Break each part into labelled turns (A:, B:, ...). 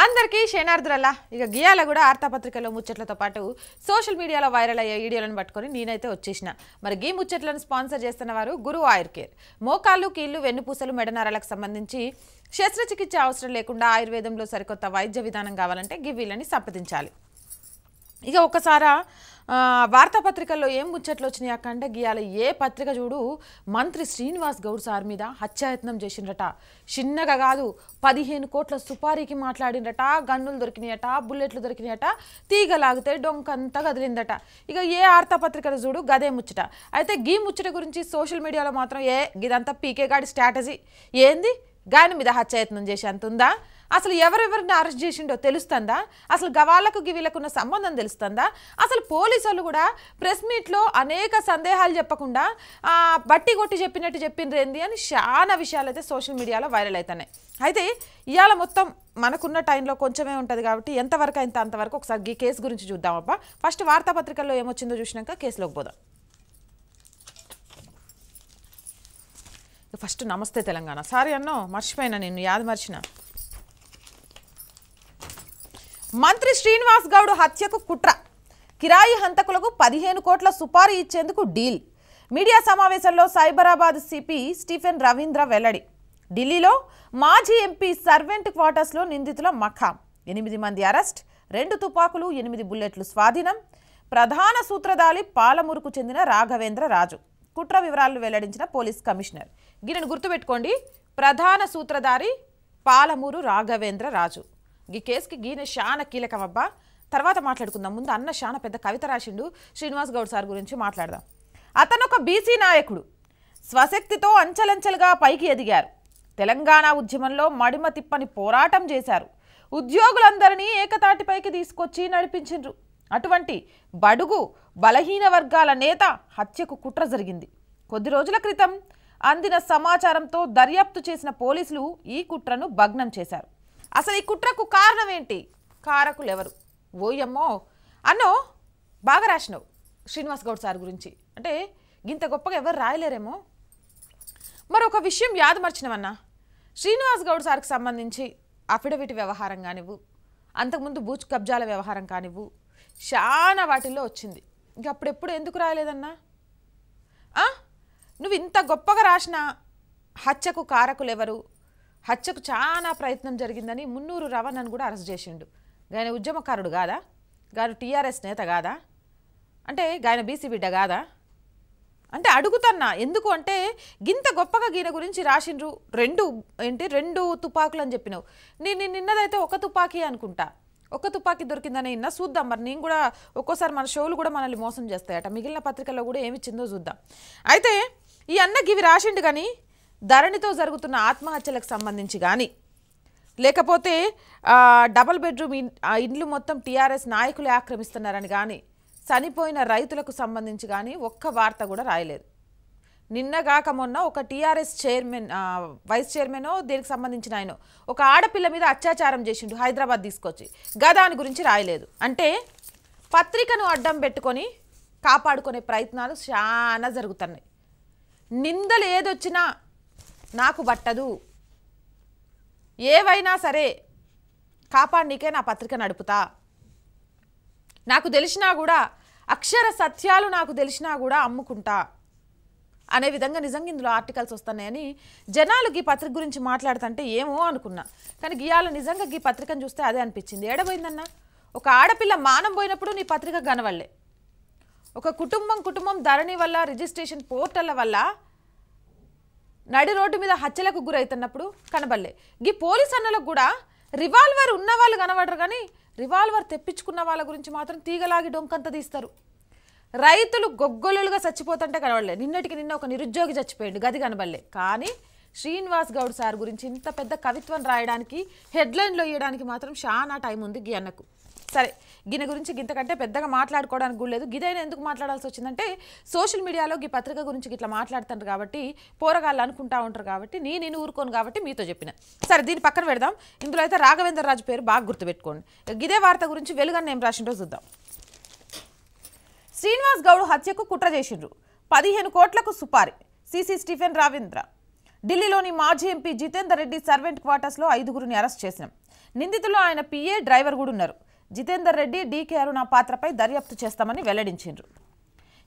A: అందరికీ క్షేణార్థులల్లా ఇక గియాల కూడా వార్తాపత్రికలో ముచ్చట్లతో పాటు సోషల్ మీడియాలో వైరల్ అయ్యే వీడియోలను పట్టుకొని నేనైతే వచ్చేసిన మరి గీ ముచ్చట్లను స్పాన్సర్ చేస్తున్న వారు గురు ఆయుర్ కేర్ మోకాళ్ళు కీళ్ళు వెన్నుపూసలు మెడనారాలకు సంబంధించి శస్త్రచికిత్స అవసరం లేకుండా ఆయుర్వేదంలో సరికొత్త వైద్య విధానం కావాలంటే వీళ్ళని సంప్రదించాలి ఇక ఒకసారా వార్తాపత్రికల్లో ఏం ముచ్చట్లు వచ్చినాయి అక్కంటే గీయాల ఏ పత్రిక చూడు మంత్రి శ్రీనివాస్ గౌడ్ సార్ మీద హత్యాయత్నం చేసిండ్రట చిన్నగా కాదు పదిహేను కోట్ల సుపారీకి మాట్లాడిండట గన్నులు దొరికినాయట బుల్లెట్లు దొరికినాయట తీగ లాగితే డొంకంతా కదిలిందట ఇక ఏ వార్తాపత్రికలు చూడు గదే ముచ్చట అయితే గీ ముచ్చట గురించి సోషల్ మీడియాలో మాత్రం ఏ గిదంతా పీకే గాడి స్ట్రాటజీ ఏంది గాని మీద హత్యాయత్నం చేసి అంత ఉందా అసలు ఎవరెవరిని అరెస్ట్ చేసిండో తెలుస్తుందా అసలు గివీలకు ఉన్న సంబంధం తెలుస్తుందా అసలు పోలీసులు కూడా ప్రెస్ మీట్లో అనేక సందేహాలు చెప్పకుండా బట్టి కొట్టి చెప్పినట్టు చెప్పిండ్రేంది అని చాలా విషయాలు అయితే సోషల్ మీడియాలో వైరల్ అవుతున్నాయి అయితే ఇవాళ మొత్తం మనకున్న టైంలో కొంచెమే ఉంటుంది కాబట్టి ఎంతవరకు అయితే అంతవరకు ఒకసారి ఈ కేసు గురించి చూద్దామబ్బా ఫస్ట్ వార్తాపత్రికల్లో ఏమొచ్చిందో చూసినాక కేసులోకి పోదాం ఫస్ట్ నమస్తే తెలంగాణ సారీ అన్నో మర్చిపోయినా నేను యాద మర్చిన మంత్రి శ్రీనివాస్ గౌడ్ హత్యకు కుట్ర కిరాయి హంతకులకు పదిహేను కోట్ల సుపారీ ఇచ్చేందుకు డీల్ మీడియా సమావేశంలో సైబరాబాద్ సిపి స్టీఫెన్ రవీంద్ర వెల్లడి ఢిల్లీలో మాజీ ఎంపీ సర్వెంట్ క్వార్టర్స్లో నిందితుల మఖాం ఎనిమిది మంది అరెస్ట్ రెండు తుపాకులు ఎనిమిది బుల్లెట్లు స్వాధీనం ప్రధాన సూత్రధారి పాలమూరుకు చెందిన రాఘవేంద్ర రాజు కుట్ర వివరాలు వెల్లడించిన పోలీస్ కమిషనర్ గిరిని గుర్తుపెట్టుకోండి ప్రధాన సూత్రధారి పాలమూరు రాఘవేంద్ర రాజు ఈ కేసుకి గీన కీలకం అబ్బా తర్వాత మాట్లాడుకుందాం ముందు అన్న శాన పెద్ద కవిత రాసిండు శ్రీనివాస్ గౌడ్ సార్ గురించి మాట్లాడదాం అతను ఒక బీసీ నాయకుడు స్వశక్తితో అంచలంచెలుగా పైకి ఎదిగారు తెలంగాణ ఉద్యమంలో మడిమ తిప్పని పోరాటం చేశారు ఉద్యోగులందరినీ ఏకతాటిపైకి తీసుకొచ్చి నడిపించిండ్రు అటువంటి బడుగు బలహీన వర్గాల నేత హత్యకు కుట్ర జరిగింది కొద్ది రోజుల క్రితం అందిన సమాచారంతో దర్యాప్తు చేసిన పోలీసులు ఈ కుట్రను భగ్నం చేశారు అసలు ఈ కుట్రకు కారణం ఏంటి కారకులు ఎవరు ఓయమ్మో అన్నో బాగా రాసినావు శ్రీనివాస్ గౌడ్ సార్ గురించి అంటే ఇంత గొప్పగా ఎవరు రాయలేరేమో మరొక విషయం యాదమర్చినవన్నా శ్రీనివాస్ గౌడ్ సార్కి సంబంధించి అఫిడవిట్ వ్యవహారం కానివ్వు అంతకుముందు బూచ్ కబ్జాల వ్యవహారం కానివ్వు చాలా వాటిల్లో వచ్చింది ఇంక అప్పుడెప్పుడు ఎందుకు రాయలేదన్నా నువ్వు ఇంత గొప్పగా రాసిన హత్యకు కారకులు ఎవరు హత్యకు చాలా ప్రయత్నం జరిగిందని మున్నూరు రవణను కూడా అరెస్ట్ చేసిండు గాయన ఉద్యమకారుడు కాదా గారు టీఆర్ఎస్ నేత కాదా అంటే గాయన బీసీ బిడ్డ కాదా అంటే అడుగుతున్నా ఎందుకు అంటే గింత గొప్పగా గీన గురించి రాసిండ్రు రెండు ఏంటి రెండు తుపాకులు అని చెప్పినావు నేను నిన్నదైతే ఒక తుపాకీ అనుకుంటా ఒక తుపాకీ దొరికిందని నిన్న చూద్దాం మరి నేను కూడా ఒక్కోసారి మన షోలు కూడా మనల్ని మోసం చేస్తాయట మిగిలిన పత్రికల్లో కూడా ఏమిచ్చిందో చూద్దాం అయితే ఈ అన్నకి ఇవి రాసిండు కానీ ధరణితో జరుగుతున్న ఆత్మహత్యలకు సంబంధించి కానీ లేకపోతే డబల్ బెడ్రూమ్ ఇండ్లు మొత్తం టీఆర్ఎస్ నాయకులే ఆక్రమిస్తున్నారని కానీ చనిపోయిన రైతులకు సంబంధించి కానీ ఒక్క వార్త కూడా రాయలేదు నిన్నగాక మొన్న ఒక టీఆర్ఎస్ చైర్మన్ వైస్ చైర్మనో దీనికి సంబంధించిన ఆయన ఒక ఆడపిల్ల మీద అత్యాచారం చేసిండు హైదరాబాద్ తీసుకొచ్చి గదాని గురించి రాయలేదు అంటే పత్రికను అడ్డం పెట్టుకొని కాపాడుకునే ప్రయత్నాలు చాలా జరుగుతున్నాయి నిందలు ఏదొచ్చినా నాకు పట్టదు ఏవైనా సరే కాపాడనీకే నా పత్రిక నడుపుతా నాకు తెలిసినా కూడా అక్షర సత్యాలు నాకు తెలిసినా కూడా అమ్ముకుంటా అనే విధంగా నిజంగా ఇందులో ఆర్టికల్స్ వస్తున్నాయని జనాలు ఈ పత్రిక గురించి మాట్లాడుతుంటే ఏమో అనుకున్నా కానీ గీయాల నిజంగా ఈ పత్రికను చూస్తే అదే అనిపించింది ఏడబోయిందన్న ఒక ఆడపిల్ల మానం పోయినప్పుడు నీ పత్రిక గనవల్లే ఒక కుటుంబం కుటుంబం ధరణి వల్ల రిజిస్ట్రేషన్ పోర్టల్ల వల్ల నడి రోడ్డు మీద హత్యలకు గురైతున్నప్పుడు కనబడలే గీ పోలీస్ అన్నలకు కూడా రివాల్వర్ ఉన్న వాళ్ళు కనబడరు కానీ రివాల్వర్ తెప్పించుకున్న వాళ్ళ గురించి మాత్రం తీగలాగి డొంకంత తీస్తారు రైతులు గొగ్గొలుగా చచ్చిపోతుంటే కనబడలే నిన్నటికి నిన్న ఒక నిరుద్యోగి చచ్చిపోయాడు గది కనబడలే కానీ శ్రీనివాస్ గౌడ్ సార్ గురించి ఇంత పెద్ద కవిత్వం రాయడానికి హెడ్లైన్లో ఇవ్వడానికి మాత్రం చాలా టైం ఉంది గీ అన్నకు సరే గిన గురించి గింతకంటే పెద్దగా మాట్లాడుకోవడానికి లేదు గిదైనా ఎందుకు మాట్లాడాల్సి వచ్చిందంటే సోషల్ మీడియాలో ఈ పత్రిక గురించి ఇట్లా మాట్లాడుతారు కాబట్టి పోరగాళ్ళు అనుకుంటా ఉంటారు కాబట్టి నేను నేను ఊరుకోను కాబట్టి మీతో చెప్పిన సరే దీన్ని పక్కన పెడదాం ఇందులో అయితే రాఘవేంద్ర రాజు పేరు బాగా గుర్తుపెట్టుకోండి గిదే వార్త గురించి వెలుగన్న ఏం రాసిండో చూద్దాం శ్రీనివాస్ గౌడ్ హత్యకు కుట్ర చేసిండ్రు పదిహేను కోట్లకు సుపారి సిసి స్టీఫెన్ రావీంద్ర ఢిల్లీలోని మాజీ ఎంపీ జితేందర్ రెడ్డి సర్వెంట్ క్వార్టర్స్లో ఐదుగురిని అరెస్ట్ చేసినాం నిందితులు ఆయన పిఏ డ్రైవర్ కూడా ఉన్నారు జితేందర్ రెడ్డి డీకే అరుణ పాత్రపై దర్యాప్తు చేస్తామని వెల్లడించారు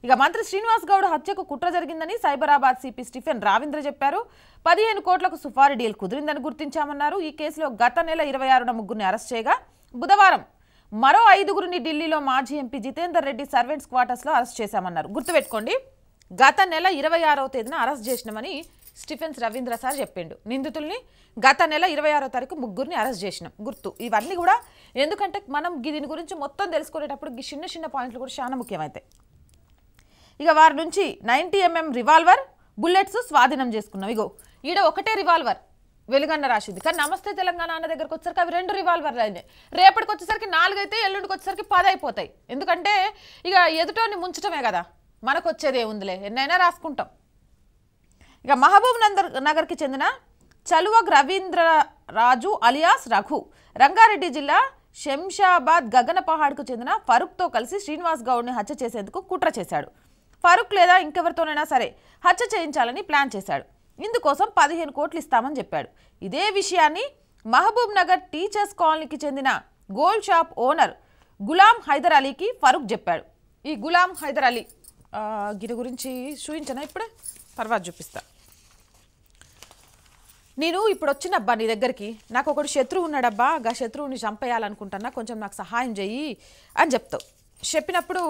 A: ఇక మంత్రి శ్రీనివాస్ గౌడ్ హత్యకు కుట్ర జరిగిందని సైబరాబాద్ సిపి స్టిఫెన్ రావీంద్ర చెప్పారు పదిహేను కోట్లకు సుఫారీ డీల్ కుదిరిందని గుర్తించామన్నారు ఈ కేసులో గత నెల ఇరవై ఆరున ముగ్గురిని అరెస్ట్ చేయగా బుధవారం మరో ఐదుగురిని ఢిల్లీలో మాజీ ఎంపీ జితేందర్ రెడ్డి సర్వెంట్స్ క్వార్టర్స్లో అరెస్ట్ చేశామన్నారు గుర్తుపెట్టుకోండి గత నెల ఇరవై ఆరవ తేదీన అరెస్ట్ చేసినామని స్టిఫెన్స్ రవీంద్ర సార్ చెప్పిండు నిందితుల్ని గత నెల ఇరవై ఆరో తారీఖు ముగ్గురిని అరెస్ట్ చేసినాం గుర్తు ఇవన్నీ కూడా ఎందుకంటే మనం దీని గురించి మొత్తం తెలుసుకునేటప్పుడు చిన్న చిన్న పాయింట్లు కూడా చాలా ముఖ్యమవుతాయి ఇక వారి నుంచి నైంటీ ఎంఎం రివాల్వర్ బుల్లెట్స్ స్వాధీనం చేసుకున్నాం ఇగో ఈడ ఒకటే రివాల్వర్ వెలుగన్న రాసింది కానీ నమస్తే తెలంగాణ అన్న దగ్గరకు వచ్చేసరికి అవి రెండు రివాల్వర్లు అయినాయి రేపటికి వచ్చేసరికి నాలుగు అయితే ఎల్లుండికి వచ్చేసరికి పది అయిపోతాయి ఎందుకంటే ఇక ఎదుటోని ముంచటమే కదా మనకు వచ్చేది ఏముందిలే ఎన్నైనా రాసుకుంటాం ఇక మహబూబ్ నందర్ నగర్కి చెందిన చలువగ్ రవీంద్ర రాజు అలియాస్ రఘు రంగారెడ్డి జిల్లా శంషాబాద్ గగన పహాడ్కు చెందిన ఫరూక్తో కలిసి శ్రీనివాస్ గౌడ్ని హత్య చేసేందుకు కుట్ర చేశాడు ఫరూక్ లేదా ఇంకెవరితోనైనా సరే హత్య చేయించాలని ప్లాన్ చేశాడు ఇందుకోసం పదిహేను కోట్లు ఇస్తామని చెప్పాడు ఇదే విషయాన్ని మహబూబ్ నగర్ టీచర్స్ కాలనీకి చెందిన gold shop owner Ghulam Haider అలీకి ఫరూక్ చెప్పాడు ఈ గులాం హైదర్ అలీ గిరి గురించి చూపించనా ఇప్పుడే తర్వాత చూపిస్తా నేను ఇప్పుడు వచ్చినబ్బా నీ దగ్గరికి నాకు ఒకడు శత్రువు ఉన్నాడబ్బా ఆ శత్రువుని చంపేయాలనుకుంటున్నా కొంచెం నాకు సహాయం చెయ్యి అని చెప్తావు చెప్పినప్పుడు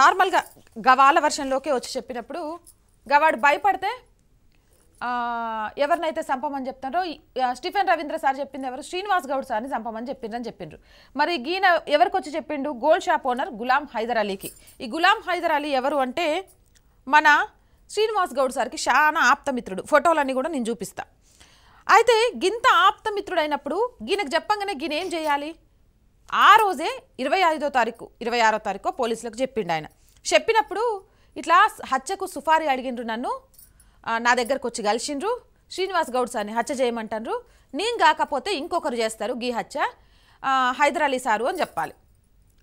A: నార్మల్గా గవాల వర్షంలోకే వచ్చి చెప్పినప్పుడు గవాడు భయపడితే ఎవరినైతే చంపమని చెప్తారో స్టీఫెన్ రవీంద్ర సార్ చెప్పింది ఎవరు శ్రీనివాస్ గౌడ్ సార్ని చంపమని అని చెప్పిండ్రు మరి గీన ఎవరికి వచ్చి చెప్పిండు gold shop owner Ghulam Haider అలీకి ఈ గులాం హైదర్ అలీ ఎవరు అంటే మన శ్రీనివాస్ గౌడ్ సార్కి చాలా ఆప్తమిత్రుడు ఫోటోలన్నీ కూడా నేను చూపిస్తా అయితే గింత ఆప్తమిత్రుడైనప్పుడు గీనకు చెప్పంగానే ఈయన ఏం చేయాలి ఆ రోజే ఇరవై ఐదో తారీఖు ఇరవై ఆరో తారీఖు పోలీసులకు చెప్పిండు ఆయన చెప్పినప్పుడు ఇట్లా హత్యకు సుఫారీ అడిగిండ్రు నన్ను నా దగ్గరకు వచ్చి కలిసిండ్రు శ్రీనివాస్ గౌడ్ సార్ని హత్య చేయమంటారు నేను కాకపోతే ఇంకొకరు చేస్తారు గీ హత్య హైదరాలీ సారు అని చెప్పాలి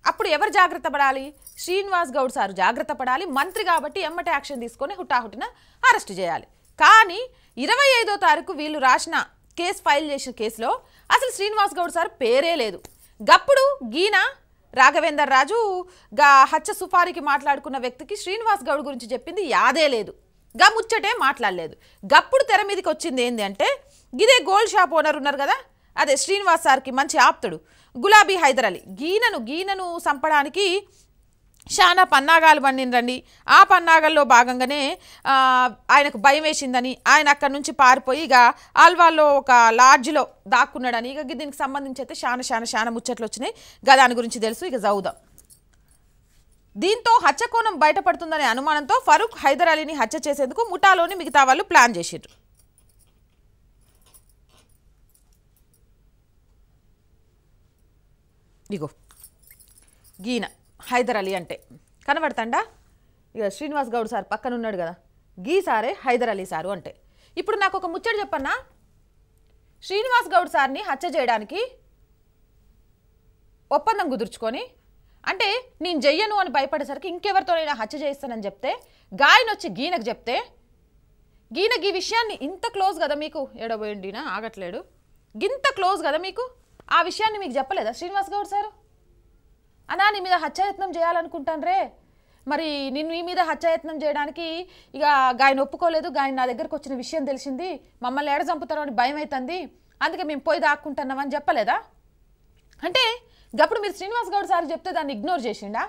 A: అప్పుడు ఎవరు జాగ్రత్త పడాలి శ్రీనివాస్ గౌడ్ సారు జాగ్రత్త పడాలి మంత్రి కాబట్టి ఎమ్మటి యాక్షన్ తీసుకొని హుటాహుటిన అరెస్ట్ చేయాలి కానీ ఇరవై ఐదో తారీఖు వీళ్ళు రాసిన కేసు ఫైల్ చేసిన కేసులో అసలు శ్రీనివాస్ గౌడ్ సార్ పేరే లేదు గప్పుడు గీన రాఘవేందర్ రాజు గా హచ్చ సుఫారికి మాట్లాడుకున్న వ్యక్తికి శ్రీనివాస్ గౌడ్ గురించి చెప్పింది యాదే లేదు గా ముచ్చటే మాట్లాడలేదు గప్పుడు తెర మీదకి వచ్చింది ఏంటి అంటే ఇదే గోల్డ్ షాప్ ఓనర్ ఉన్నారు కదా అదే శ్రీనివాస్ సార్కి మంచి ఆప్తుడు గులాబీ హైదర్ అలీ గీనను గీనను చంపడానికి చాలా పన్నాగాలు పండిందండి ఆ పన్నాగాల్లో భాగంగానే ఆయనకు భయం వేసిందని ఆయన అక్కడి నుంచి పారిపోయి ఇక ఆల్వాల్లో ఒక లాడ్జ్లో దాక్కున్నాడని ఇక దీనికి సంబంధించి అయితే చాలా చాలా చాలా ముచ్చట్లు వచ్చినాయి గదాని గురించి తెలుసు ఇక చదువుదాం దీంతో హత్య కోణం బయటపడుతుందనే అనుమానంతో ఫరూక్ హైదర్ అలీని హత్య చేసేందుకు ముఠాలోని మిగతా వాళ్ళు ప్లాన్ చేసిర్రు ఇగో గీన హైదర్ అలీ అంటే కనబడతాండా ఇక శ్రీనివాస్ గౌడ్ సార్ పక్కన ఉన్నాడు కదా గీ సారే హైదర్ అలీ సారు అంటే ఇప్పుడు నాకు ఒక ముచ్చట చెప్పన్నా శ్రీనివాస్ గౌడ్ సార్ని హత్య చేయడానికి ఒప్పందం కుదుర్చుకొని అంటే నేను చెయ్యను అని భయపడేసరికి ఇంకెవరితోనైనా హత్య చేయిస్తానని చెప్తే గాయన వచ్చి గీనకు చెప్తే గీనకి ఈ విషయాన్ని ఇంత క్లోజ్ కదా మీకు ఏడబోయిండినా ఆగట్లేడు గింత క్లోజ్ కదా మీకు ఆ విషయాన్ని మీకు చెప్పలేదా శ్రీనివాస్ గౌడ్ సారు అనా నీ మీద హత్యాయత్నం చేయాలనుకుంటాను రే మరి నేను మీ మీద హత్యాయత్నం చేయడానికి ఇక గాయన ఒప్పుకోలేదు గాయన నా దగ్గరకు వచ్చిన విషయం తెలిసింది మమ్మల్ని ఎడ చంపుతారో అని భయం అవుతుంది అందుకే మేము పోయి దాక్కుంటున్నామని చెప్పలేదా అంటే గప్పుడు మీరు శ్రీనివాస్ గౌడ్ సార్ చెప్తే దాన్ని ఇగ్నోర్ చేసిండా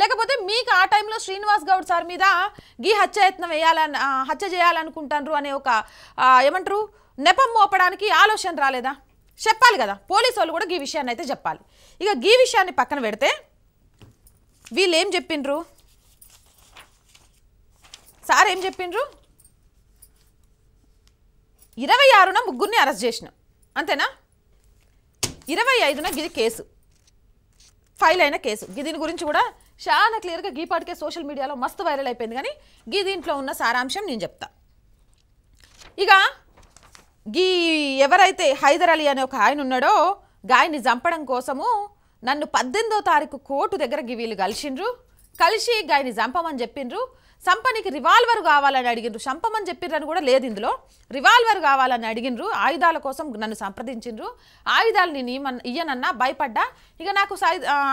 A: లేకపోతే మీకు ఆ టైంలో శ్రీనివాస్ గౌడ్ సార్ మీద గీ హత్యాయత్నం వేయాలని హత్య చేయాలనుకుంటారు అనే ఒక ఏమంటారు నెపం మోపడానికి ఆలోచన రాలేదా చెప్పాలి కదా పోలీసు వాళ్ళు కూడా ఈ విషయాన్ని అయితే చెప్పాలి ఇక ఈ విషయాన్ని పక్కన పెడితే వీళ్ళు ఏం చెప్పిండ్రు సార్ ఏం చెప్పిండ్రు ఇరవై ఆరున ముగ్గురిని అరెస్ట్ చేసిన అంతేనా ఇరవై ఐదున గిది కేసు ఫైల్ అయిన కేసు దీని గురించి కూడా చాలా క్లియర్గా గీపాటికే సోషల్ మీడియాలో మస్తు వైరల్ అయిపోయింది కానీ గీ దీంట్లో ఉన్న సారాంశం నేను చెప్తా ఇక గీ ఎవరైతే హైదర్ అలీ అనే ఒక ఆయన ఉన్నాడో గాయని చంపడం కోసము నన్ను పద్దెనిమిదో తారీఖు కోర్టు దగ్గర వీళ్ళు కలిసిండ్రు కలిసి గాయని చంపమని చెప్పిండ్రు సంపనికి రివాల్వర్ కావాలని అడిగినరు సంపమని చెప్పిర్రని కూడా లేదు ఇందులో రివాల్వర్ కావాలని అడిగినరు ఆయుధాల కోసం నన్ను సంప్రదించిండ్రు ఆయుధాలు నేను ఇయ్యనన్నా భయపడ్డా ఇక నాకు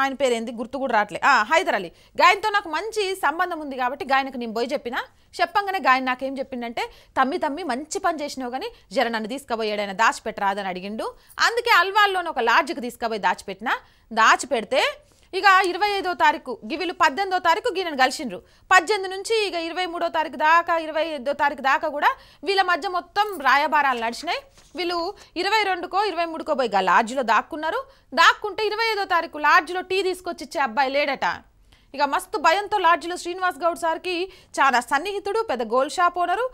A: ఆయన పేరేంది గుర్తు కూడా రావట్లేదు హైదర్ అలీ గాయనతో నాకు మంచి సంబంధం ఉంది కాబట్టి గాయనకు నేను పోయి చెప్పిన చెప్పంగానే గాయన నాకేం చెప్పిండంటే తమ్మి తమ్మి మంచి పని చేసినావు కానీ జర నన్ను తీసుకుపోయాడైనా దాచిపెట్టరాదని అడిగిండు అందుకే అల్వాల్లోని ఒక లాడ్జ్కి తీసుకుపోయి దాచిపెట్టిన దాచిపెడితే ఇక ఇరవై ఐదో తారీఖు వీళ్ళు పద్దెనిమిదో తారీఖు గీనను కలిసిండ్రు పద్దెనిమిది నుంచి ఇక ఇరవై మూడో తారీఖు దాకా ఇరవై ఐదో తారీఖు దాకా కూడా వీళ్ళ మధ్య మొత్తం రాయబారాలు నడిచినాయి వీళ్ళు ఇరవై రెండుకో ఇరవై మూడుకో పోయి లాడ్జ్లో దాక్కున్నారు దాక్కుంటే ఇరవై ఐదో తారీఖు లాడ్జ్లో టీ తీసుకొచ్చి ఇచ్చే అబ్బాయి లేడట ఇక మస్తు భయంతో లాడ్జ్లో శ్రీనివాస్ గౌడ్ సార్కి చాలా సన్నిహితుడు పెద్ద గోల్ షాప్ ఓనరు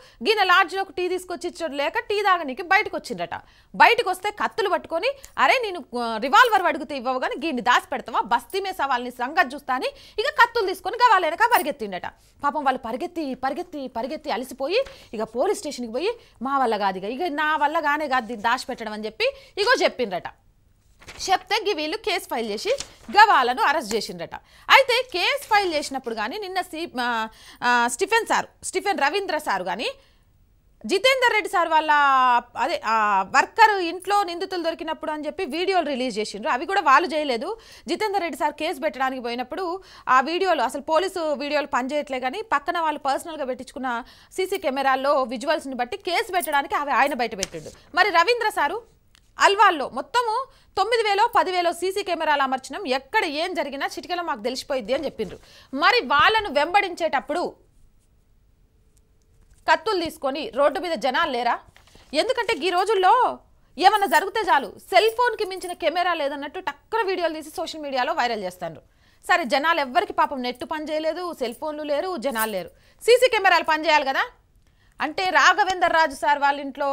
A: లాడ్జ్లో ఒక టీ తీసుకొచ్చి ఇచ్చాడు లేక టీ తాగనికి బయటకు వచ్చిండట బయటకు వస్తే కత్తులు పట్టుకొని అరే నేను రివాల్వర్ అడిగితే ఇవ్వవు కానీ గీని దాచి పెడతావా బస్తీమే సవాల్ని సంగతి చూస్తా అని ఇక కత్తులు తీసుకొని వాళ్ళ వెనక పరిగెత్తిండట పాపం వాళ్ళు పరిగెత్తి పరిగెత్తి పరిగెత్తి అలసిపోయి ఇక పోలీస్ స్టేషన్కి పోయి మా వల్ల కాదు ఇక ఇక నా వల్ల కానే కాదు దాచి దాచిపెట్టడం అని చెప్పి ఇగో చెప్పిండ్రట చెప్తే వీళ్ళు కేసు ఫైల్ చేసి గవాలను అరెస్ట్ చేసిండ్రట అయితే కేసు ఫైల్ చేసినప్పుడు కానీ నిన్న Stephen sir Stephen Ravindra sir కానీ జితేందర్ రెడ్డి సార్ వాళ్ళ అదే వర్కర్ ఇంట్లో నిందితులు దొరికినప్పుడు అని చెప్పి వీడియోలు రిలీజ్ చేసిండ్రు అవి కూడా వాళ్ళు చేయలేదు జితేందర్ రెడ్డి సార్ కేసు పెట్టడానికి పోయినప్పుడు ఆ వీడియోలు అసలు పోలీసు వీడియోలు పనిచేయట్లే కానీ పక్కన వాళ్ళు పర్సనల్గా పెట్టించుకున్న సీసీ కెమెరాల్లో విజువల్స్ని బట్టి కేసు పెట్టడానికి అవి ఆయన బయట పెట్టిండు మరి రవీంద్ర సారు అల్వాల్లో మొత్తము తొమ్మిది వేలో పదివేలో సీసీ కెమెరాలు అమర్చడం ఎక్కడ ఏం జరిగినా చిటికలో మాకు తెలిసిపోయింది అని చెప్పిండ్రు మరి వాళ్ళను వెంబడించేటప్పుడు కత్తులు తీసుకొని రోడ్డు మీద జనాలు లేరా ఎందుకంటే ఈ రోజుల్లో ఏమన్నా జరిగితే చాలు సెల్ ఫోన్కి మించిన కెమెరా లేదన్నట్టు టక్కన వీడియోలు తీసి సోషల్ మీడియాలో వైరల్ చేస్తాను సరే జనాలు ఎవ్వరికి పాపం నెట్ పనిచేయలేదు సెల్ ఫోన్లు లేరు జనాలు లేరు సీసీ కెమెరాలు పనిచేయాలి కదా అంటే రాఘవేందర్ రాజు సార్ వాళ్ళ ఇంట్లో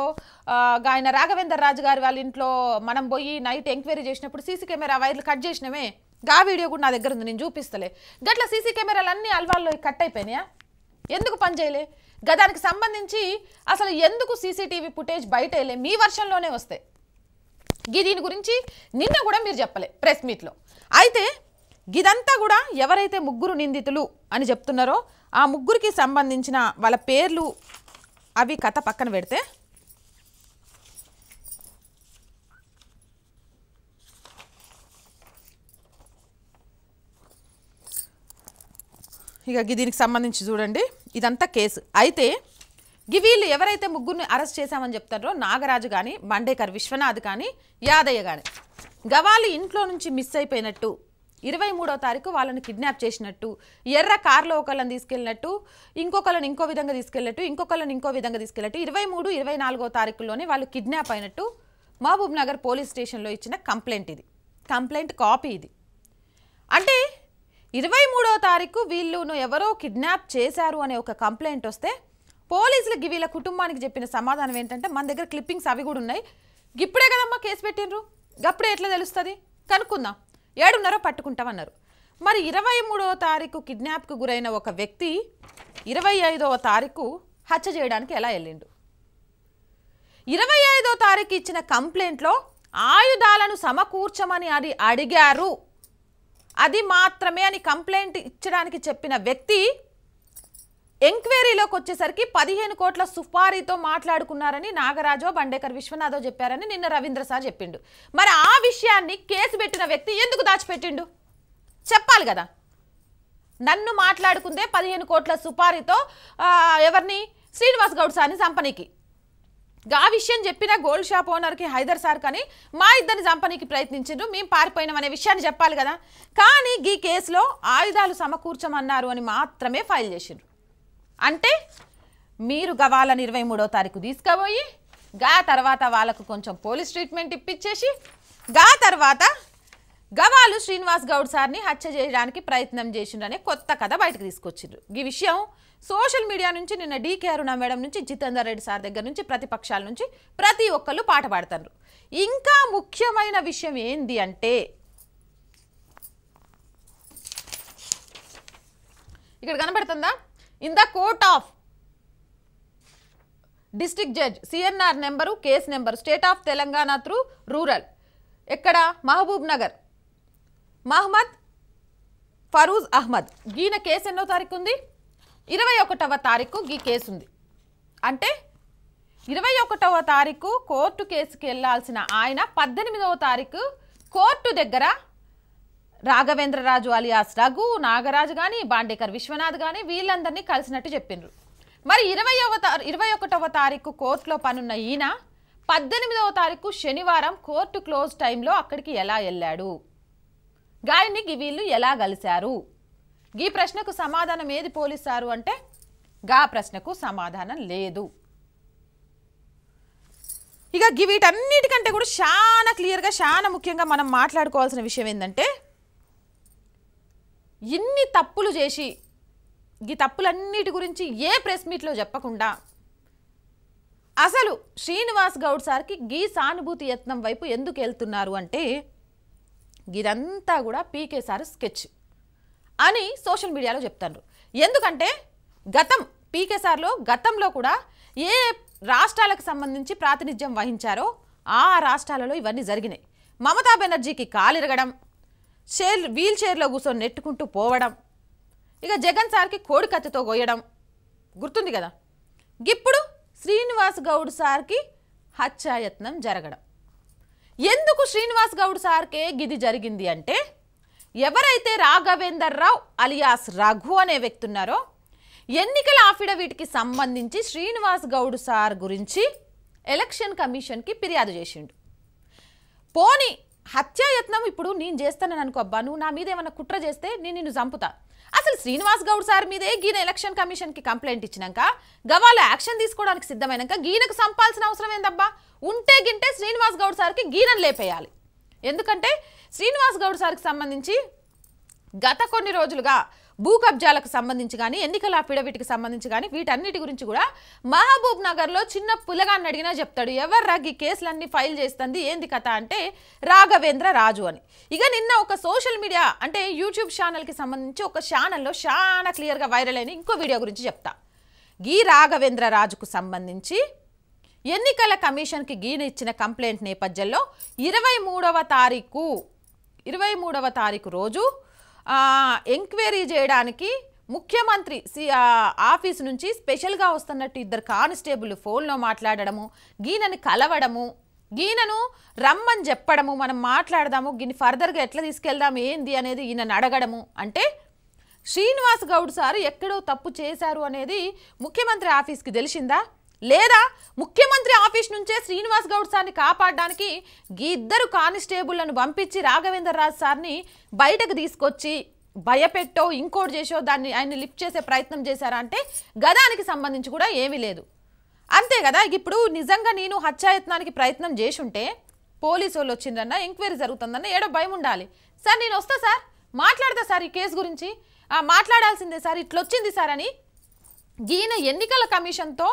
A: ఆయన రాఘవేందర్ రాజు గారి వాళ్ళ ఇంట్లో మనం పోయి నైట్ ఎంక్వైరీ చేసినప్పుడు సీసీ కెమెరా వైర్లు కట్ చేసినమే గా వీడియో కూడా నా దగ్గర ఉంది నేను చూపిస్తలే గట్ల సీసీ కెమెరాలు అన్ని అల్వాల్లో కట్ అయిపోయినాయా ఎందుకు పనిచేయలే గదానికి సంబంధించి అసలు ఎందుకు సీసీటీవీ ఫుటేజ్ బయట వెళ్ళే మీ వర్షంలోనే వస్తాయి దీని గురించి నిన్న కూడా మీరు చెప్పలే ప్రెస్ మీట్లో అయితే గిదంతా కూడా ఎవరైతే ముగ్గురు నిందితులు అని చెప్తున్నారో ఆ ముగ్గురికి సంబంధించిన వాళ్ళ పేర్లు అవి కథ పక్కన పెడితే ఇక దీనికి సంబంధించి చూడండి ఇదంతా కేసు అయితే వీళ్ళు ఎవరైతే ముగ్గురిని అరెస్ట్ చేశామని చెప్తారో నాగరాజు కానీ మండేకర్ విశ్వనాథ్ కానీ యాదయ్య కానీ గవాలి ఇంట్లో నుంచి మిస్ అయిపోయినట్టు ఇరవై మూడో తారీఖు వాళ్ళని కిడ్నాప్ చేసినట్టు ఎర్ర కారులో ఒకళ్ళని తీసుకెళ్ళినట్టు ఇంకొకళ్ళని ఇంకో విధంగా తీసుకెళ్ళినట్టు ఇంకొకళ్ళని ఇంకో విధంగా తీసుకెళ్ళినట్టు ఇరవై మూడు ఇరవై నాలుగో తారీఖులోనే వాళ్ళు కిడ్నాప్ అయినట్టు మహబూబ్ నగర్ పోలీస్ స్టేషన్లో ఇచ్చిన కంప్లైంట్ ఇది కంప్లైంట్ కాపీ ఇది అంటే ఇరవై మూడో తారీఖు వీళ్ళును ఎవరో కిడ్నాప్ చేశారు అనే ఒక కంప్లైంట్ వస్తే పోలీసులకి వీళ్ళ కుటుంబానికి చెప్పిన సమాధానం ఏంటంటే మన దగ్గర క్లిప్పింగ్స్ అవి కూడా ఉన్నాయి ఇప్పుడే కదమ్మా కేసు పెట్టినరు అప్పుడే ఎట్లా తెలుస్తుంది కనుక్కుందాం ఏడున్నర పట్టుకుంటామన్నారు మరి ఇరవై మూడవ తారీఖు కిడ్నాప్కు గురైన ఒక వ్యక్తి ఇరవై ఐదవ తారీఖు హత్య చేయడానికి ఎలా వెళ్ళిండు ఇరవై ఐదవ తారీఖు ఇచ్చిన కంప్లైంట్లో ఆయుధాలను సమకూర్చమని అది అడిగారు అది మాత్రమే అని కంప్లైంట్ ఇచ్చడానికి చెప్పిన వ్యక్తి ఎంక్వైరీలోకి వచ్చేసరికి పదిహేను కోట్ల సుపారీతో మాట్లాడుకున్నారని నాగరాజు బండేకర్ విశ్వనాథో చెప్పారని నిన్న రవీంద్ర సార్ చెప్పిండు మరి ఆ విషయాన్ని కేసు పెట్టిన వ్యక్తి ఎందుకు దాచిపెట్టిండు చెప్పాలి కదా నన్ను మాట్లాడుకుందే పదిహేను కోట్ల సుపారీతో ఎవరిని శ్రీనివాస్ గౌడ్ సార్ని చంపనీకి ఆ విషయం చెప్పిన గోల్డ్ షాప్ ఓనర్కి హైదర్ సార్ కానీ మా ఇద్దరిని చంపనీకి ప్రయత్నించిండ్రు మేము పారిపోయినాం అనే విషయాన్ని చెప్పాలి కదా కానీ ఈ కేసులో ఆయుధాలు సమకూర్చమన్నారు అని మాత్రమే ఫైల్ చేసిండ్రు అంటే మీరు గవాలని ఇరవై మూడో తారీఖు తీసుకుపోయి గా తర్వాత వాళ్ళకు కొంచెం పోలీస్ ట్రీట్మెంట్ ఇప్పించేసి గా తర్వాత గవాలు శ్రీనివాస్ గౌడ్ సార్ని హత్య చేయడానికి ప్రయత్నం చేసిండ్రనే కొత్త కథ బయటకు తీసుకొచ్చిండ్రు ఈ విషయం సోషల్ మీడియా నుంచి నిన్న డీకే అరుణ మేడం నుంచి జితేందర్ రెడ్డి సార్ దగ్గర నుంచి ప్రతిపక్షాల నుంచి ప్రతి ఒక్కళ్ళు పాట పాడుతున్నారు ఇంకా ముఖ్యమైన విషయం ఏంది అంటే ఇక్కడ కనబడుతుందా in the court of district judge CNR number case number state of Telangana through rural ఎక్కడ మహబూబ్ నగర్ మహమ్మద్ ఫరూజ్ అహ్మద్ గీన కేసు ఎన్నో తారీఖు ఉంది ఇరవై ఒకటవ తారీఖు గీ కేసు ఉంది అంటే ఇరవై ఒకటవ తారీఖు కోర్టు కేసుకి వెళ్లాల్సిన ఆయన పద్దెనిమిదవ తారీఖు కోర్టు దగ్గర రాఘవేంద్రరాజు అలియాస్ రఘు నాగరాజు కానీ బాండేకర్ విశ్వనాథ్ కానీ వీళ్ళందరినీ కలిసినట్టు చెప్పిండ్రు మరి ఇరవైవ ఇరవై ఒకటవ తారీఖు కోర్టులో పనున్న ఈయన పద్దెనిమిదవ తారీఖు శనివారం కోర్టు క్లోజ్ టైంలో అక్కడికి ఎలా వెళ్ళాడు గాయని వీళ్ళు ఎలా కలిశారు ఈ ప్రశ్నకు సమాధానం ఏది పోలిస్తారు అంటే గా ప్రశ్నకు సమాధానం లేదు ఇక వీటన్నిటికంటే కూడా చాలా క్లియర్గా చాలా ముఖ్యంగా మనం మాట్లాడుకోవాల్సిన విషయం ఏంటంటే ఇన్ని తప్పులు చేసి ఈ తప్పులన్నిటి గురించి ఏ ప్రెస్ మీట్లో చెప్పకుండా అసలు శ్రీనివాస్ గౌడ్ సార్కి గీ సానుభూతి యత్నం వైపు ఎందుకు వెళ్తున్నారు అంటే ఇదంతా కూడా పీకే సార్ స్కెచ్ అని సోషల్ మీడియాలో చెప్తారు ఎందుకంటే గతం పీకే సార్లో గతంలో కూడా ఏ రాష్ట్రాలకు సంబంధించి ప్రాతినిధ్యం వహించారో ఆ రాష్ట్రాలలో ఇవన్నీ జరిగినాయి మమతా బెనర్జీకి కాలిరగడం చైర్ వీల్ చైర్లో కూర్చొని నెట్టుకుంటూ పోవడం ఇక జగన్ సార్కి కోడి కత్తితో కొయ్యడం గుర్తుంది కదా ఇప్పుడు శ్రీనివాస్ గౌడ్ సార్కి హత్యాయత్నం జరగడం ఎందుకు శ్రీనివాస్ గౌడ్ సార్కే గిది జరిగింది అంటే ఎవరైతే రాఘవేందర్ రావు అలియాస్ రఘు అనే వ్యక్తి ఉన్నారో ఎన్నికల ఆఫిడవిట్కి సంబంధించి శ్రీనివాస్ గౌడ్ సార్ గురించి ఎలక్షన్ కమిషన్కి ఫిర్యాదు చేసిండు పోని హత్యాయత్నం ఇప్పుడు నేను చేస్తానని అనుకో అబ్బా నువ్వు నా మీద ఏమైనా కుట్ర చేస్తే నేను నిన్ను చంపుతా అసలు శ్రీనివాస్ గౌడ్ సార్ మీదే గీన ఎలక్షన్ కమిషన్కి కంప్లైంట్ ఇచ్చినాక గవాల యాక్షన్ తీసుకోవడానికి సిద్ధమైనాక గీనకు సంపాల్సిన అవసరం ఏందబ్బా ఉంటే గింటే శ్రీనివాస్ గౌడ్ సార్కి గీనను లేపేయాలి ఎందుకంటే శ్రీనివాస్ గౌడ్ సార్కి సంబంధించి గత కొన్ని రోజులుగా భూ కబ్జాలకు సంబంధించి కానీ ఎన్నికల అఫిడవిట్కి సంబంధించి కానీ వీటన్నిటి గురించి కూడా మహబూబ్ నగర్లో చిన్న పులగాన్ని అడిగినా చెప్తాడు ఎవరు రాగి కేసులన్నీ ఫైల్ చేస్తుంది ఏంది కథ అంటే రాఘవేంద్ర రాజు అని ఇక నిన్న ఒక సోషల్ మీడియా అంటే యూట్యూబ్ ఛానల్కి సంబంధించి ఒక ఛానల్లో చాలా క్లియర్గా వైరల్ అయిన ఇంకో వీడియో గురించి చెప్తా గీ రాఘవేంద్ర రాజుకు సంబంధించి ఎన్నికల కమిషన్కి గీన ఇచ్చిన కంప్లైంట్ నేపథ్యంలో ఇరవై మూడవ తారీఖు ఇరవై మూడవ తారీఖు రోజు ఎంక్వైరీ చేయడానికి ముఖ్యమంత్రి ఆఫీస్ నుంచి స్పెషల్గా వస్తున్నట్టు ఇద్దరు కానిస్టేబుల్ ఫోన్లో మాట్లాడడము గీనని కలవడము గీనను రమ్మని చెప్పడము మనం మాట్లాడదాము గీని ఫర్దర్గా ఎట్లా తీసుకెళ్దాం ఏంది అనేది ఈయనని అడగడము అంటే శ్రీనివాస్ గౌడ్ సార్ ఎక్కడో తప్పు చేశారు అనేది ముఖ్యమంత్రి ఆఫీస్కి తెలిసిందా లేదా ముఖ్యమంత్రి ఆఫీస్ నుంచే శ్రీనివాస్ గౌడ్ సార్ని కాపాడడానికి ఇద్దరు కానిస్టేబుళ్లను పంపించి రాఘవేంద్ర రాజ్ సార్ని బయటకు తీసుకొచ్చి భయపెట్టో ఇంకోటి చేసో దాన్ని ఆయన లిఫ్ట్ చేసే ప్రయత్నం చేశారా అంటే గదానికి సంబంధించి కూడా ఏమీ లేదు అంతే కదా ఇప్పుడు నిజంగా నేను హత్యాయత్నానికి ప్రయత్నం చేసుంటే పోలీసు వాళ్ళు వచ్చిందన్న ఎంక్వైరీ జరుగుతుందన్న ఏడో భయం ఉండాలి సార్ నేను వస్తా సార్ మాట్లాడతా సార్ ఈ కేసు గురించి మాట్లాడాల్సిందే సార్ ఇట్లొచ్చింది సార్ అని ఈయన ఎన్నికల కమిషన్తో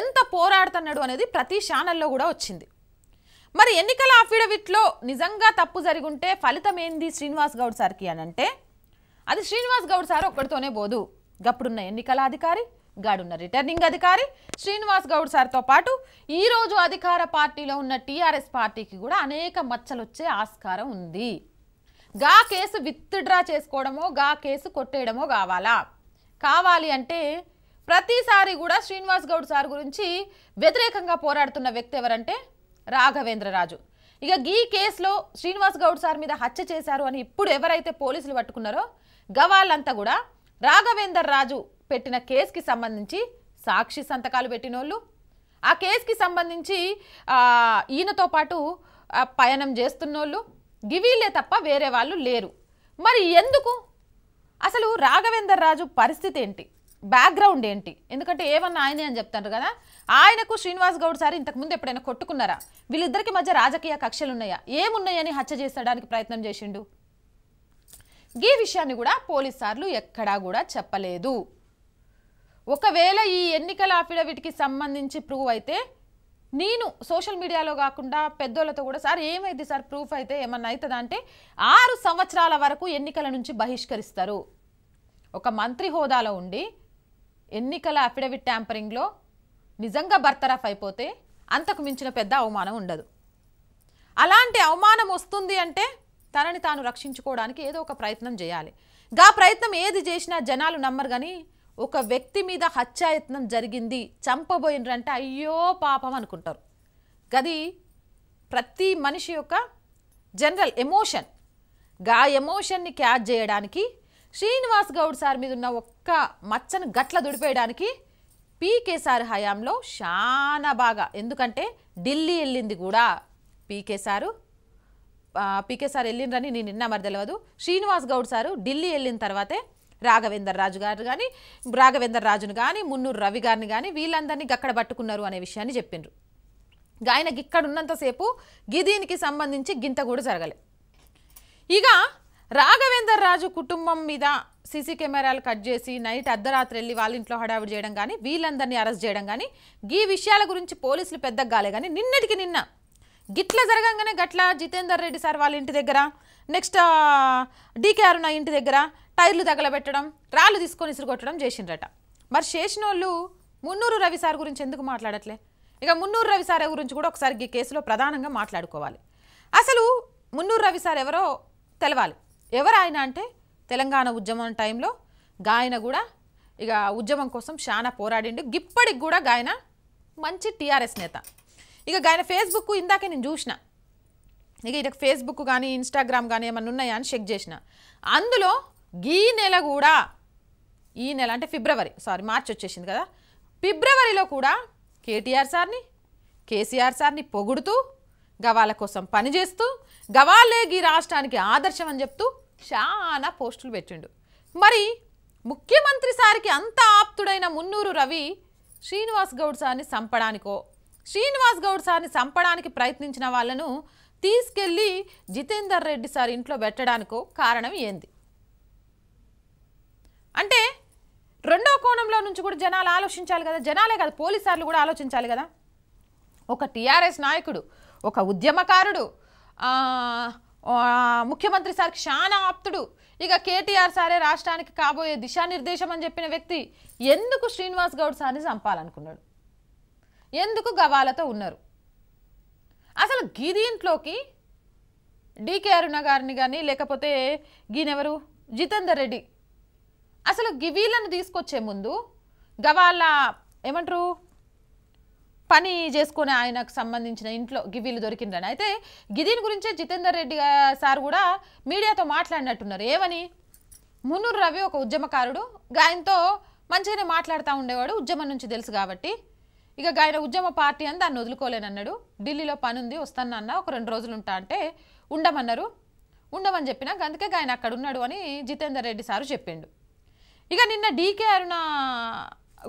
A: ఎంత పోరాడుతున్నాడు అనేది ప్రతి ఛానల్లో కూడా వచ్చింది మరి ఎన్నికల అఫిడవిట్లో నిజంగా తప్పు ఉంటే ఫలితం ఏంది శ్రీనివాస్ గౌడ్ సార్కి అని అంటే అది శ్రీనివాస్ గౌడ్ సార్ ఒక్కడితోనే పోదు గప్పుడున్న ఎన్నికల అధికారి గాడున్న రిటర్నింగ్ అధికారి శ్రీనివాస్ గౌడ్ సార్తో పాటు ఈరోజు అధికార పార్టీలో ఉన్న టీఆర్ఎస్ పార్టీకి కూడా అనేక మచ్చలు వచ్చే ఆస్కారం ఉంది గా కేసు విత్డ్రా చేసుకోవడమో గా కేసు కొట్టేయడమో కావాలా కావాలి అంటే ప్రతిసారి కూడా శ్రీనివాస్ గౌడ్ సార్ గురించి వ్యతిరేకంగా పోరాడుతున్న వ్యక్తి ఎవరంటే రాఘవేంద్రరాజు ఇక ఈ కేసులో శ్రీనివాస్ గౌడ్ సార్ మీద హత్య చేశారు అని ఇప్పుడు ఎవరైతే పోలీసులు పట్టుకున్నారో గవాళ్ళంతా కూడా రాఘవేందర్ రాజు పెట్టిన కేసుకి సంబంధించి సాక్షి సంతకాలు పెట్టినోళ్ళు ఆ కేసుకి సంబంధించి ఈయనతో పాటు పయనం చేస్తున్నోళ్ళు గివీలే తప్ప వేరే వాళ్ళు లేరు మరి ఎందుకు అసలు రాఘవేందర్ రాజు పరిస్థితి ఏంటి బ్యాక్గ్రౌండ్ ఏంటి ఎందుకంటే ఏమన్నా ఆయనే అని చెప్తాను కదా ఆయనకు శ్రీనివాస్ గౌడ్ సార్ ఇంతకుముందు ఎప్పుడైనా కొట్టుకున్నారా వీళ్ళిద్దరికి మధ్య రాజకీయ కక్షలు ఉన్నాయా ఏమున్నాయని హత్య చేసడానికి ప్రయత్నం చేసిండు ఈ విషయాన్ని కూడా సార్లు ఎక్కడా కూడా చెప్పలేదు ఒకవేళ ఈ ఎన్నికల అఫిడవిట్కి సంబంధించి ప్రూవ్ అయితే నేను సోషల్ మీడియాలో కాకుండా పెద్దోళ్ళతో కూడా సార్ ఏమైంది సార్ ప్రూఫ్ అయితే ఏమన్నా అవుతుందా అంటే ఆరు సంవత్సరాల వరకు ఎన్నికల నుంచి బహిష్కరిస్తారు ఒక మంత్రి హోదాలో ఉండి ఎన్నికల అఫిడవిట్ ట్యాంపరింగ్లో నిజంగా బర్తరఫ్ అయిపోతే అంతకు మించిన పెద్ద అవమానం ఉండదు అలాంటి అవమానం వస్తుంది అంటే తనని తాను రక్షించుకోవడానికి ఏదో ఒక ప్రయత్నం చేయాలి గా ప్రయత్నం ఏది చేసినా జనాలు నమ్మరు కానీ ఒక వ్యక్తి మీద హత్యాయత్నం జరిగింది చంపబోయినరంటే అయ్యో పాపం అనుకుంటారు గది ప్రతి మనిషి యొక్క జనరల్ ఎమోషన్ గా ఎమోషన్ని క్యాచ్ చేయడానికి శ్రీనివాస్ గౌడ్ సార్ మీద ఉన్న ఒక్క మచ్చను గట్ల దుడిపేయడానికి పీకే సార్ హయాంలో చాలా బాగా ఎందుకంటే ఢిల్లీ వెళ్ళింది కూడా పీకే సారు పీకే సార్ వెళ్ళిండ్రని నేను నిన్న మరి తెలియదు శ్రీనివాస్ గౌడ్ సారు ఢిల్లీ వెళ్ళిన తర్వాతే రాఘవేందర్ రాజు గారు కానీ రాఘవేందర్ రాజును కానీ మున్నూరు రవి గారిని కానీ వీళ్ళందరినీ అక్కడ పట్టుకున్నారు అనే విషయాన్ని చెప్పిండ్రు ఆయనకి ఇక్కడ ఉన్నంతసేపు గిదీనికి సంబంధించి గింత కూడా జరగలేదు ఇక రాఘవేందర్ రాజు కుటుంబం మీద సీసీ కెమెరాలు కట్ చేసి నైట్ అర్ధరాత్రి వెళ్ళి వాళ్ళ ఇంట్లో హడావిడి చేయడం కానీ వీళ్ళందరినీ అరెస్ట్ చేయడం కానీ ఈ విషయాల గురించి పోలీసులు పెద్దగా గాలే కానీ నిన్నటికి నిన్న గిట్ల జరగంగానే గట్ల జితేందర్ రెడ్డి సార్ వాళ్ళ ఇంటి దగ్గర నెక్స్ట్ డీకే అరుణ ఇంటి దగ్గర టైర్లు తగలబెట్టడం రాళ్ళు తీసుకొని ఇసురుగొట్టడం చేసిండ్రట మరి చేసిన వాళ్ళు మున్నూరు రవి సార్ గురించి ఎందుకు మాట్లాడట్లే ఇక మున్నూరు రవి సార్ గురించి కూడా ఒకసారి ఈ కేసులో ప్రధానంగా మాట్లాడుకోవాలి అసలు మున్నూరు రవి సార్ ఎవరో తెలవాలి ఎవరు ఆయన అంటే తెలంగాణ ఉద్యమం టైంలో గాయన కూడా ఇక ఉద్యమం కోసం చాలా పోరాడిండు గిప్పటికి కూడా గాయన మంచి టీఆర్ఎస్ నేత ఇక గాయన ఫేస్బుక్ ఇందాకే నేను చూసిన ఇక ఇక ఫేస్బుక్ కానీ ఇన్స్టాగ్రామ్ కానీ ఏమైనా ఉన్నాయా అని చెక్ చేసిన అందులో ఈ నెల కూడా ఈ నెల అంటే ఫిబ్రవరి సారీ మార్చ్ వచ్చేసింది కదా ఫిబ్రవరిలో కూడా కేటీఆర్ సార్ని కేసీఆర్ సార్ని పొగుడుతూ గవాల కోసం పనిచేస్తూ గవాలే ఈ రాష్ట్రానికి ఆదర్శం అని చెప్తూ చాలా పోస్టులు పెట్టిండు మరి ముఖ్యమంత్రి సారికి అంత ఆప్తుడైన మున్నూరు రవి శ్రీనివాస్ గౌడ్ సార్ని చంపడానికో శ్రీనివాస్ గౌడ్ సార్ని చంపడానికి ప్రయత్నించిన వాళ్ళను తీసుకెళ్ళి జితేందర్ రెడ్డి సార్ ఇంట్లో పెట్టడానికో కారణం ఏంది అంటే రెండో కోణంలో నుంచి కూడా జనాలు ఆలోచించాలి కదా జనాలే కదా పోలీసార్లు కూడా ఆలోచించాలి కదా ఒక టీఆర్ఎస్ నాయకుడు ఒక ఉద్యమకారుడు ముఖ్యమంత్రి సార్ క్షాణ ఆప్తుడు ఇక కేటీఆర్ సారే రాష్ట్రానికి కాబోయే దిశానిర్దేశం అని చెప్పిన వ్యక్తి ఎందుకు శ్రీనివాస్ గౌడ్ సార్ని చంపాలనుకున్నాడు ఎందుకు గవాలతో ఉన్నారు అసలు దీంట్లోకి డీకే అరుణ గారిని కానీ లేకపోతే గీనెవరు జితేందర్ రెడ్డి అసలు గివీలను తీసుకొచ్చే ముందు గవాళ్ళ ఏమంటారు పని చేసుకునే ఆయనకు సంబంధించిన ఇంట్లో గివీలు దొరికిందని అయితే గిదీని గురించే జితేందర్ రెడ్డి సార్ కూడా మీడియాతో మాట్లాడినట్టున్నారు ఏమని మున్నూరు రవి ఒక ఉద్యమకారుడు ఆయనతో మంచిగానే మాట్లాడుతూ ఉండేవాడు ఉద్యమం నుంచి తెలుసు కాబట్టి ఇక ఆయన ఉద్యమ పార్టీ అని దాన్ని వదులుకోలేనన్నాడు ఢిల్లీలో పని ఉంది వస్తానన్న ఒక రెండు రోజులు ఉంటా అంటే ఉండమన్నారు ఉండమని చెప్పినా అందుకే ఆయన అక్కడ ఉన్నాడు అని జితేందర్ రెడ్డి సారు చెప్పిండు ఇక నిన్న డీకే అరుణ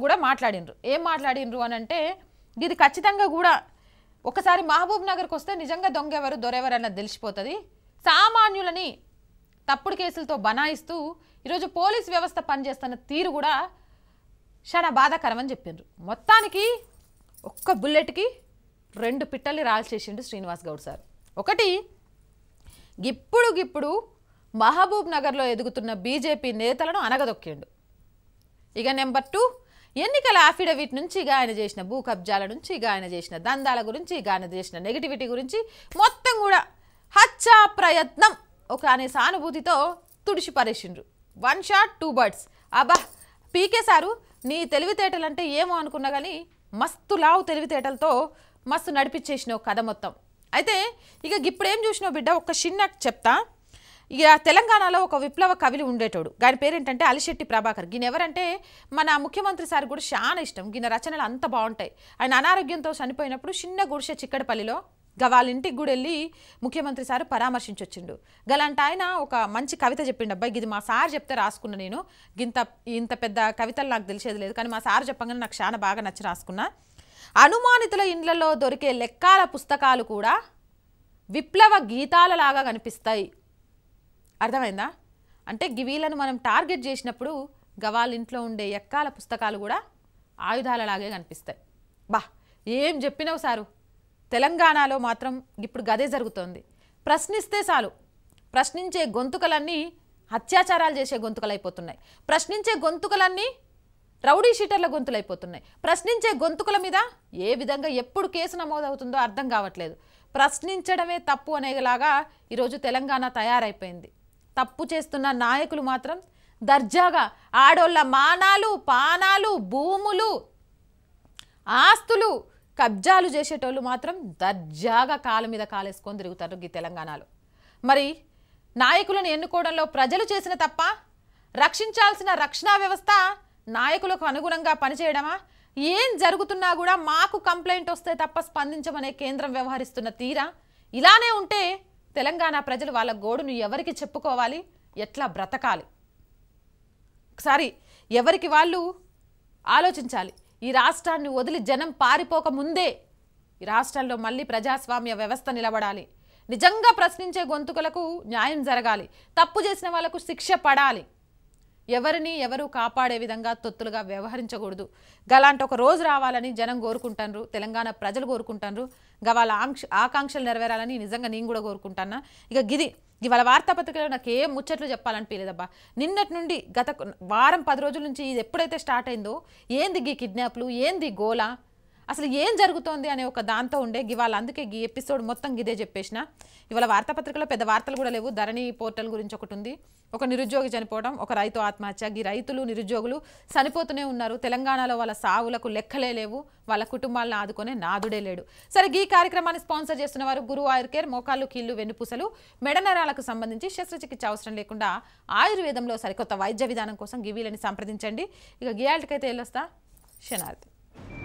A: కూడా మాట్లాడినరు ఏం మాట్లాడినరు అని అంటే ఇది ఖచ్చితంగా కూడా ఒకసారి మహబూబ్ నగర్కి వస్తే నిజంగా దొంగెవరు దొరెవరు అన్నది తెలిసిపోతుంది సామాన్యులని తప్పుడు కేసులతో బనాయిస్తూ ఈరోజు పోలీస్ వ్యవస్థ పనిచేస్తున్న తీరు కూడా చాలా బాధాకరమని చెప్పిండ్రు మొత్తానికి ఒక్క బుల్లెట్కి రెండు పిట్టల్ని చేసిండు శ్రీనివాస్ గౌడ్ సార్ ఒకటి గిప్పుడు గిప్పుడు మహబూబ్ నగర్లో ఎదుగుతున్న బీజేపీ నేతలను అనగదొక్కిండు ఇక నెంబర్ టూ ఎన్నికల అఫిడవిట్ నుంచి ఆయన చేసిన భూ కబ్జాల నుంచి ఆయన చేసిన దందాల గురించి ఆయన చేసిన నెగిటివిటీ గురించి మొత్తం కూడా హత్యా ప్రయత్నం ఒక అనే సానుభూతితో తుడిచిపారేసిండ్రు వన్ షాట్ టూ బర్డ్స్ అబ్బా పీకే సారు నీ తెలివితేటలంటే ఏమో అనుకున్నా కానీ మస్తు లావు తెలివితేటలతో మస్తు నడిపించేసినావు కథ మొత్తం అయితే ఇక ఇప్పుడేం చూసినావు బిడ్డ ఒక చిన్న చెప్తా ఇక తెలంగాణలో ఒక విప్లవ కవిలు ఉండేటోడు గారి పేరేంటంటే అలిశెట్టి ప్రభాకర్ ఈయన ఎవరంటే మన ముఖ్యమంత్రి సార్ కూడా చాలా ఇష్టం ఈయన రచనలు అంత బాగుంటాయి ఆయన అనారోగ్యంతో చనిపోయినప్పుడు చిన్న గుడిసె చిక్కడపల్లిలో ఇంటికి కూడా వెళ్ళి ముఖ్యమంత్రి సార్ పరామర్శించొచ్చిండు గలాంటి ఆయన ఒక మంచి కవిత చెప్పిండు అబ్బాయి ఇది మా సార్ చెప్తే రాసుకున్నా నేను ఇంత ఇంత పెద్ద కవితలు నాకు తెలిసేది లేదు కానీ మా సార్ చెప్పగానే నాకు చాలా బాగా నచ్చి రాసుకున్నా అనుమానితుల ఇండ్లలో దొరికే లెక్కల పుస్తకాలు కూడా విప్లవ గీతాల లాగా కనిపిస్తాయి అర్థమైందా అంటే గివీలను మనం టార్గెట్ చేసినప్పుడు గవాల్ ఇంట్లో ఉండే ఎక్కాల పుస్తకాలు కూడా ఆయుధాలలాగే కనిపిస్తాయి బా ఏం చెప్పినావు సారు తెలంగాణలో మాత్రం ఇప్పుడు గదే జరుగుతోంది ప్రశ్నిస్తే చాలు ప్రశ్నించే గొంతుకలన్నీ అత్యాచారాలు చేసే గొంతుకలైపోతున్నాయి ప్రశ్నించే గొంతుకలన్నీ రౌడీ షీటర్ల గొంతులైపోతున్నాయి ప్రశ్నించే గొంతుకుల మీద ఏ విధంగా ఎప్పుడు కేసు నమోదవుతుందో అర్థం కావట్లేదు ప్రశ్నించడమే తప్పు అనేలాగా ఈరోజు తెలంగాణ తయారైపోయింది తప్పు చేస్తున్న నాయకులు మాత్రం దర్జాగా ఆడోళ్ళ మానాలు పానాలు భూములు ఆస్తులు కబ్జాలు చేసేటోళ్ళు మాత్రం దర్జాగా కాలు మీద కాలేసుకొని తిరుగుతారు ఈ తెలంగాణలో మరి నాయకులను ఎన్నుకోవడంలో ప్రజలు చేసిన తప్ప రక్షించాల్సిన రక్షణ వ్యవస్థ నాయకులకు అనుగుణంగా పనిచేయడమా ఏం జరుగుతున్నా కూడా మాకు కంప్లైంట్ వస్తే తప్ప స్పందించమనే కేంద్రం వ్యవహరిస్తున్న తీరా ఇలానే ఉంటే తెలంగాణ ప్రజలు వాళ్ళ గోడును ఎవరికి చెప్పుకోవాలి ఎట్లా బ్రతకాలి ఒకసారి ఎవరికి వాళ్ళు ఆలోచించాలి ఈ రాష్ట్రాన్ని వదిలి జనం పారిపోక ముందే ఈ రాష్ట్రంలో మళ్ళీ ప్రజాస్వామ్య వ్యవస్థ నిలబడాలి నిజంగా ప్రశ్నించే గొంతుకలకు న్యాయం జరగాలి తప్పు చేసిన వాళ్లకు శిక్ష పడాలి ఎవరిని ఎవరు కాపాడే విధంగా తొత్తులుగా వ్యవహరించకూడదు గలాంటి ఒక రోజు రావాలని జనం కోరుకుంటారు తెలంగాణ ప్రజలు కోరుకుంటారు ఇక వాళ్ళ ఆకాంక్షలు నెరవేరాలని నిజంగా నేను కూడా కోరుకుంటానా ఇక గిది ఇవాళ వార్తాపత్రికలో నాకు ఏం ముచ్చట్లు చెప్పాలనిపించలేదబ్బా నిన్నటి నుండి గత వారం పది రోజుల నుంచి ఇది ఎప్పుడైతే స్టార్ట్ అయిందో ఏంది గీ కిడ్నాప్లు ఏంది గోలా అసలు ఏం జరుగుతోంది అనే ఒక దాంతో ఉండే ఇవాళ అందుకే ఈ ఎపిసోడ్ మొత్తం ఇదే చెప్పేసిన ఇవాళ వార్తాపత్రికలో పెద్ద వార్తలు కూడా లేవు ధరణి పోర్టల్ గురించి ఒకటి ఉంది ఒక నిరుద్యోగి చనిపోవడం ఒక రైతు ఆత్మహత్య ఈ రైతులు నిరుద్యోగులు చనిపోతూనే ఉన్నారు తెలంగాణలో వాళ్ళ సావులకు లెక్కలే లేవు వాళ్ళ కుటుంబాలను ఆదుకునే నాదుడే లేడు సరే ఈ కార్యక్రమాన్ని స్పాన్సర్ చేస్తున్న వారు గురు ఆయుర్ కేర్ మోకాళ్ళు కీళ్ళు వెన్నుపూసలు మెడనరాలకు సంబంధించి శస్త్రచికిత్స అవసరం లేకుండా ఆయుర్వేదంలో సరికొత్త వైద్య విధానం కోసం గివీలని సంప్రదించండి ఇక గియాల్ట్కైతే వెళ్ళొస్తా క్షణార్థి